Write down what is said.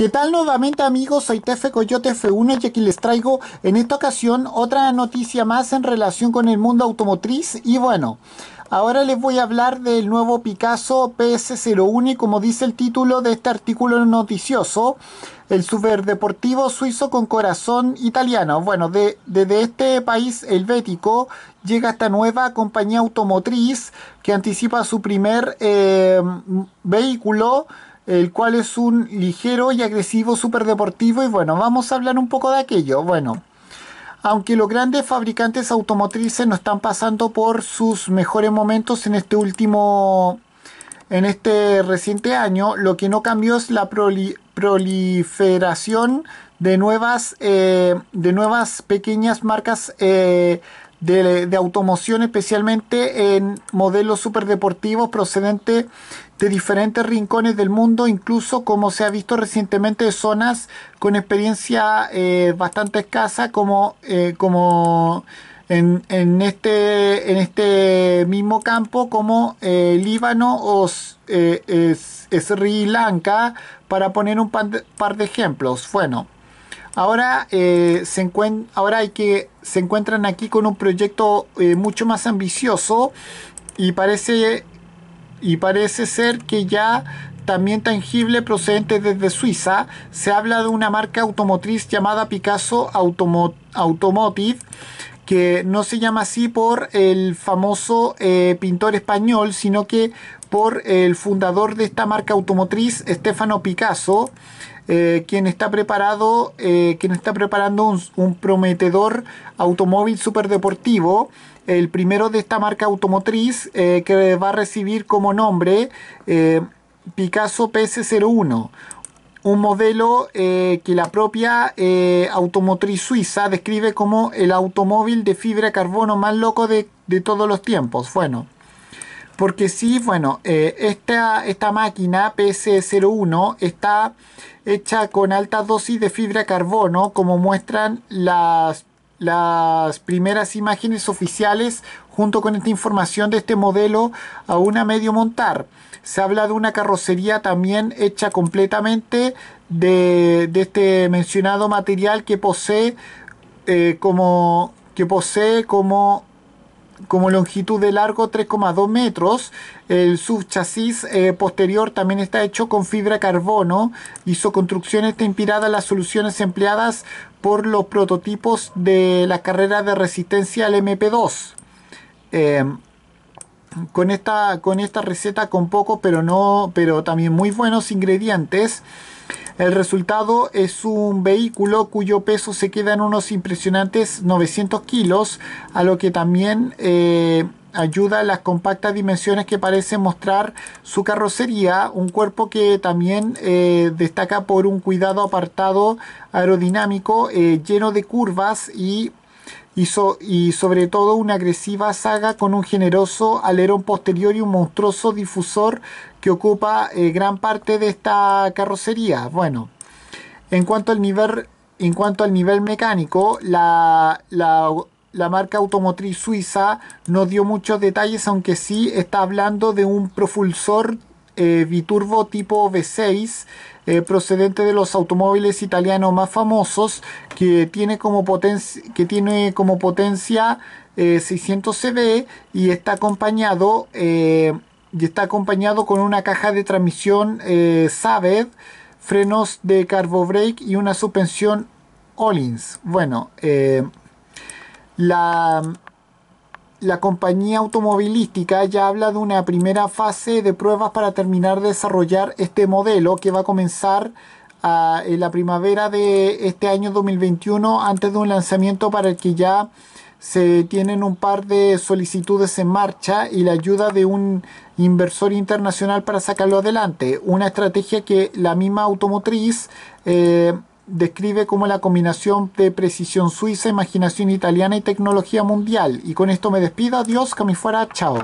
¿Qué tal nuevamente amigos? Soy Tefe Coyote F1 y aquí les traigo en esta ocasión otra noticia más en relación con el mundo automotriz y bueno, ahora les voy a hablar del nuevo Picasso PS01 y como dice el título de este artículo noticioso, el superdeportivo suizo con corazón italiano. Bueno, desde este país helvético llega esta nueva compañía automotriz que anticipa su primer eh, vehículo el cual es un ligero y agresivo deportivo y bueno, vamos a hablar un poco de aquello. Bueno, aunque los grandes fabricantes automotrices no están pasando por sus mejores momentos en este último en este reciente año, lo que no cambió es la proliferación de nuevas, eh, de nuevas pequeñas marcas eh, de, automoción, especialmente en modelos superdeportivos procedentes de diferentes rincones del mundo, incluso como se ha visto recientemente zonas con experiencia eh, bastante escasa, como, eh, como en, en, este, en este mismo campo, como eh, Líbano o Sri Lanka, para poner un par de, par de ejemplos. Bueno. Ahora, eh, se, ahora hay que, se encuentran aquí con un proyecto eh, mucho más ambicioso y parece, y parece ser que ya también tangible procedente desde Suiza. Se habla de una marca automotriz llamada Picasso Automotive que no se llama así por el famoso eh, pintor español, sino que por el fundador de esta marca automotriz, Estefano Picasso. Eh, quien está preparado, eh, quien está preparando un, prometedor automóvil superdeportivo el primero de esta marca automotriz eh, que va a recibir como nombre Picasso PS01. Un modelo que la propia automotriz suiza describe como el automóvil de fibra carbono más loco de, de todos los tiempos. Bueno, porque sí, bueno, eh, esta, máquina ps 01 está hecha con altas dosis de fibra carbono, como muestran las, las primeras imágenes oficiales junto con esta información de este modelo a una medio montar. Se habla de una carrocería también hecha completamente de, este mencionado material que posee eh, como que posee como como longitud de largo 3,2 metros. El subchasis eh, posterior también está hecho con fibra carbono y su construcción está inspirada en las soluciones empleadas por los prototipos de la carrera de resistencia al MP2. Em, con esta, con esta receta con poco, pero no pero también muy buenos ingredientes el resultado es un vehículo cuyo peso se queda en unos impresionantes 900 kilos, a lo que también eh, ayuda las compactas dimensiones que parece mostrar su carrocería, un cuerpo que también eh, destaca por un cuidado apartado aerodinámico eh, lleno de curvas y y, sobre todo una agresiva saga con un generoso alerón posterior y un monstruoso difusor que ocupa eh, gran parte de esta carrocería. Bueno, en cuanto al nivel, en cuanto al nivel mecánico, la, la la marca automotriz suiza no dio muchos detalles, aunque sí está hablando de un propulsor biturbo eh, tipo V6 eh, procedente de los automóviles italianos más famosos que tiene como, potencia que tiene como potencia 600 eh, CV y está acompañado y está acompañado con una caja de transmisión Sabed frenos de carbobrake y una suspensión Ollins bueno la la compañía automovilística ya habla de una primera fase de pruebas para terminar de desarrollar este modelo que va a comenzar ah, en la primavera de este año 2021 antes de un lanzamiento para el que ya se tienen un par de solicitudes en marcha y la ayuda de un inversor internacional para sacarlo adelante. Una estrategia que la misma automotriz eh, describe como la combinación de precisión suiza, imaginación italiana y tecnología mundial. Y con esto me despido, adiós, que me fuera, chao.